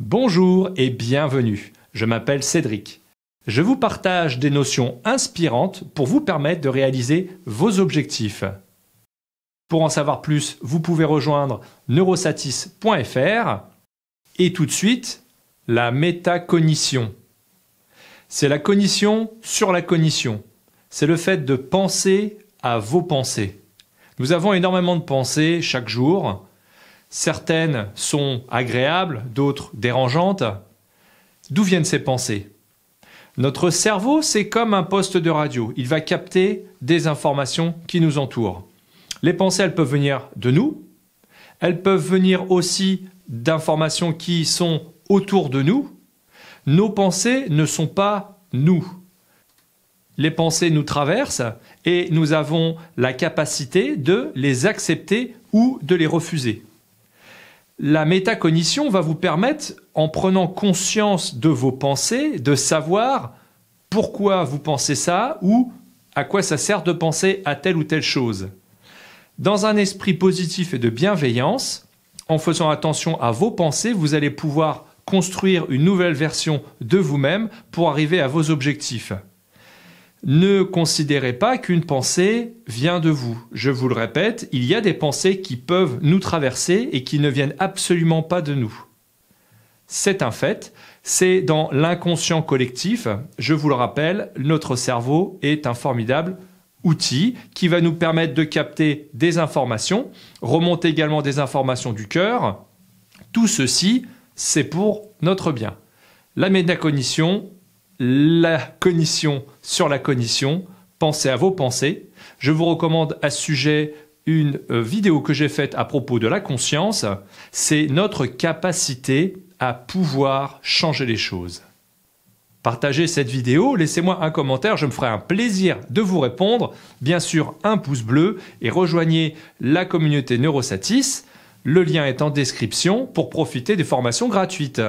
Bonjour et bienvenue, je m'appelle Cédric. Je vous partage des notions inspirantes pour vous permettre de réaliser vos objectifs. Pour en savoir plus, vous pouvez rejoindre neurosatis.fr et tout de suite, la métacognition. C'est la cognition sur la cognition. C'est le fait de penser à vos pensées. Nous avons énormément de pensées chaque jour, Certaines sont agréables, d'autres dérangeantes. D'où viennent ces pensées Notre cerveau, c'est comme un poste de radio. Il va capter des informations qui nous entourent. Les pensées, elles peuvent venir de nous. Elles peuvent venir aussi d'informations qui sont autour de nous. Nos pensées ne sont pas nous. Les pensées nous traversent et nous avons la capacité de les accepter ou de les refuser. La métacognition va vous permettre, en prenant conscience de vos pensées, de savoir pourquoi vous pensez ça ou à quoi ça sert de penser à telle ou telle chose. Dans un esprit positif et de bienveillance, en faisant attention à vos pensées, vous allez pouvoir construire une nouvelle version de vous-même pour arriver à vos objectifs. Ne considérez pas qu'une pensée vient de vous. Je vous le répète, il y a des pensées qui peuvent nous traverser et qui ne viennent absolument pas de nous. C'est un fait, c'est dans l'inconscient collectif. Je vous le rappelle, notre cerveau est un formidable outil qui va nous permettre de capter des informations, remonter également des informations du cœur. Tout ceci, c'est pour notre bien. La métacognition la cognition sur la cognition, pensez à vos pensées. Je vous recommande à ce sujet une euh, vidéo que j'ai faite à propos de la conscience. C'est notre capacité à pouvoir changer les choses. Partagez cette vidéo, laissez-moi un commentaire, je me ferai un plaisir de vous répondre. Bien sûr, un pouce bleu et rejoignez la communauté Neurosatis. Le lien est en description pour profiter des formations gratuites.